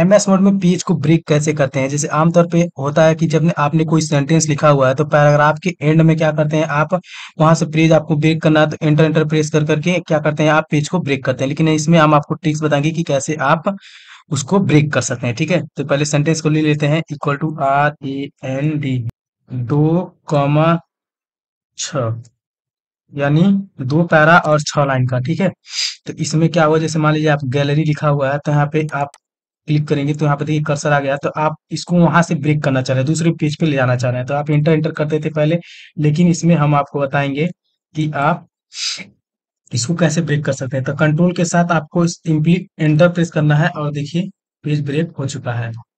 MS Word में PH को break कैसे करते हैं जैसे आमतौर पे होता है कि जब आपने कोई सेंटेंस लिखा हुआ है तो पैराग्राफ के एंड में क्या करते हैं आप वहां से पेज आपको ब्रेक करना है तो एंटर एंटर प्रेस कर करके क्या करते हैं आप पेज को ब्रेक करते हैं लेकिन इसमें हम आपको ट्रिक्स बताएंगे कि कैसे आप उसको ब्रेक कर सकते हैं ठीक है तो पहले सेंटेंस को ले लेते हैं equal to R A N D दो कॉमा छ यानी दो पैरा और छ लाइन का ठीक है तो इसमें क्या हुआ जैसे मान लीजिए आप गैलरी लिखा हुआ है तो यहाँ पे आप क्लिक करेंगे तो यहाँ पे देखिए कर्सर आ गया तो आप इसको वहां से ब्रेक करना चाह रहे हैं दूसरे पेज पे ले जाना चाह रहे हैं तो आप इंटर इंटर करते थे पहले लेकिन इसमें हम आपको बताएंगे कि आप इसको कैसे ब्रेक कर सकते हैं तो कंट्रोल के साथ आपको सिंपली एंटर प्रेस करना है और देखिए पेज ब्रेक हो चुका है